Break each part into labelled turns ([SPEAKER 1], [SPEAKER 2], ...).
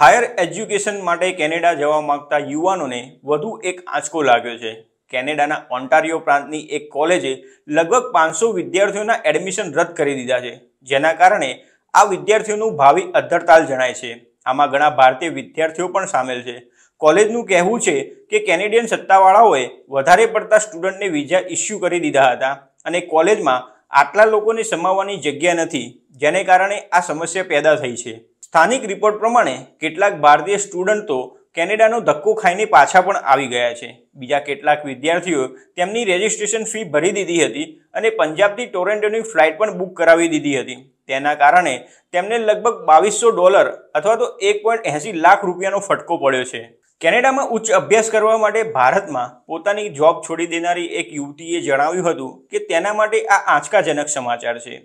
[SPEAKER 1] higher education માટે Canada જવા માગતા યુવાનોને વધુ એક આંચકો લાગ્યો છે કેનેડાના ઓન્ટારિયો પ્રાંતની એક કોલેજે લગભગ પાંચસો વિદ્યાર્થીઓના એડમિશન રદ કરી દીધા છે જેના કારણે આ વિદ્યાર્થીઓનું ભાવિ અધ્ધરતાલ જણાય છે આમાં ઘણા ભારતીય વિદ્યાર્થીઓ પણ સામેલ છે કોલેજનું કહેવું છે કે કેનેડિયન સત્તાવાળાઓએ વધારે પડતા સ્ટુડન્ટને વિઝા ઇસ્યુ કરી દીધા હતા અને કોલેજમાં આટલા લોકોને સમાવવાની જગ્યા નથી જેને કારણે આ સમસ્યા પેદા થઈ છે સ્થાનિક રિપોર્ટ પ્રમાણે કેટલાક ભારતીય સ્ટુડન્ટો કેનેડાનો ધક્કો ખાઈને પાછા પણ આવી ગયા છે બીજા કેટલાક વિદ્યાર્થીઓ તેમની રજિસ્ટ્રેશન ફી ભરી દીધી હતી અને પંજાબથી ટોરેન્ટોની ફ્લાઇટ પણ બુક કરાવી દીધી હતી તેના કારણે તેમને લગભગ બાવીસો ડોલર અથવા તો એક પોઈન્ટ એંસી લાખ રૂપિયાનો ફટકો પડ્યો છે કેનેડામાં ઉચ્ચ અભ્યાસ કરવા માટે ભારતમાં પોતાની જોબ છોડી દેનારી એક યુવતીએ જણાવ્યું હતું કે તેના માટે આ આંચકાજનક સમાચાર છે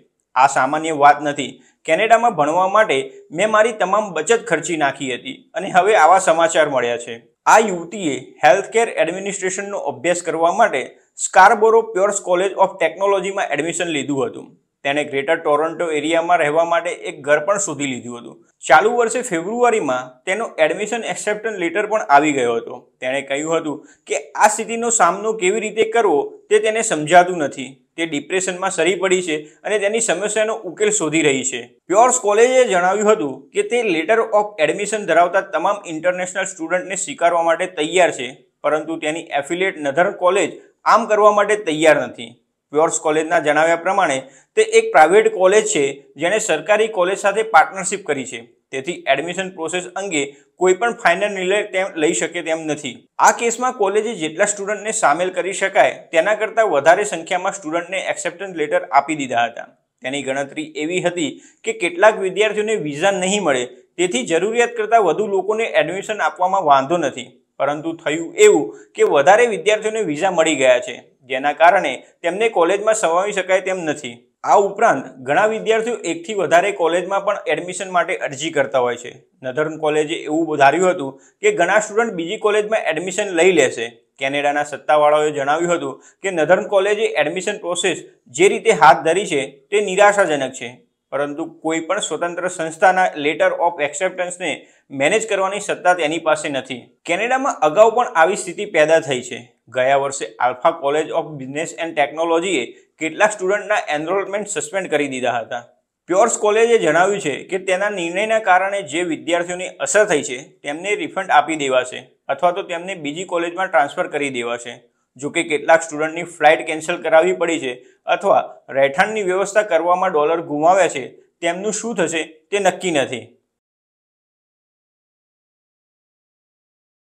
[SPEAKER 1] આ સામાન્ય વાત નથી કેનેડામાં ભણવા માટે મેં મારી તમામ બચત ખર્ચી નાખી હતી અને હવે આવા સમાચાર મળ્યા છે આ યુવતીએ હેલ્થકેર એડમિનિસ્ટ્રેશનનો અભ્યાસ કરવા માટે સ્કારબોરો પ્યોર્સ કોલેજ ઓફ ટેકનોલોજીમાં એડમિશન લીધું હતું તેણે ગ્રેટર ટોરન્ટો એરિયામાં રહેવા માટે એક ઘર પણ શોધી લીધું હતું ચાલુ વર્ષે ફેબ્રુઆરીમાં તેનો એડમિશન એક્સેપ્ટન્સ લેટર પણ આવી ગયો હતો તેણે કહ્યું હતું કે આ સ્થિતિનો સામનો કેવી રીતે કરવો તે તેને સમજાતું નથી તે ડિપ્રેશનમાં સરી પડી છે અને તેની સમસ્યાનો ઉકેલ શોધી રહી છે પ્યોર્સ કોલેજે જણાવ્યું હતું કે તે લેટર ઓફ એડમિશન ધરાવતા તમામ ઇન્ટરનેશનલ સ્ટુડન્ટને સ્વીકારવા માટે તૈયાર છે પરંતુ તેની એફિલિયેટ નધર કોલેજ આમ કરવા માટે તૈયાર નથી પ્યોર્સ કોલેજના જણાવ્યા પ્રમાણે તે એક પ્રાઇવેટ કોલેજ છે જેણે સરકારી કોલેજ સાથે પાર્ટનરશિપ કરી છે તેથી એડમિશન પ્રોસેસ અંગે કોઈ પણ ફાઇનલ નિર્ણય લઈ શકે તેમ નથી આ કેસમાં કોલેજે જેટલા સ્ટુડન્ટને સામેલ કરી શકાય તેના કરતાં વધારે સંખ્યામાં સ્ટુડન્ટને એક્સેપ્ટન્સ લેટર આપી દીધા હતા તેની ગણતરી એવી હતી કે કેટલાક વિદ્યાર્થીઓને વિઝા નહીં મળે તેથી જરૂરિયાત કરતાં વધુ લોકોને એડમિશન આપવામાં વાંધો નથી પરંતુ થયું એવું કે વધારે વિદ્યાર્થીઓને વિઝા મળી ગયા છે જેના કારણે તેમને કોલેજમાં સમાવી શકાય તેમ નથી આ ઉપરાંત ઘણા વિદ્યાર્થીઓ એકથી વધારે કોલેજમાં પણ એડમિશન માટે અરજી કરતા હોય છે નધર્મ કોલેજે એવું ધાર્યું હતું કે ઘણા સ્ટુડન્ટ બીજી કોલેજમાં એડમિશન લઈ લેશે કેનેડાના સત્તાવાળાઓએ જણાવ્યું હતું કે નધર્મ કોલેજે એડમિશન પ્રોસેસ જે રીતે હાથ ધરી છે તે નિરાશાજનક છે પરંતુ કોઈ પણ સ્વતંત્ર સંસ્થાના લેટર ઓફ એક્સેપ્ટન્સને મેનેજ કરવાની સત્તા તેની પાસે નથી કેનેડામાં અગાઉ પણ આવી સ્થિતિ પેદા થઈ છે ગયા વર્ષે alpha college of business and ટેકનોલોજીએ કેટલાક સ્ટુડન્ટના એનરોલમેન્ટ સસ્પેન્ડ કરી દીધા હતા પ્યોર્સ કોલેજે જણાવ્યું છે કે તેના નિર્ણયના કારણે જે વિદ્યાર્થીઓની અસર થઈ છે તેમને રિફંડ આપી દેવાશે અથવા તો તેમને બીજી કોલેજમાં ટ્રાન્સફર કરી દેવાશે જોકે કેટલાક સ્ટુડન્ટની ફ્લાઇટ કેન્સલ કરાવવી પડી છે અથવા રહેઠાણની વ્યવસ્થા કરવામાં ડોલર ગુમાવ્યા છે તેમનું શું થશે તે નક્કી નથી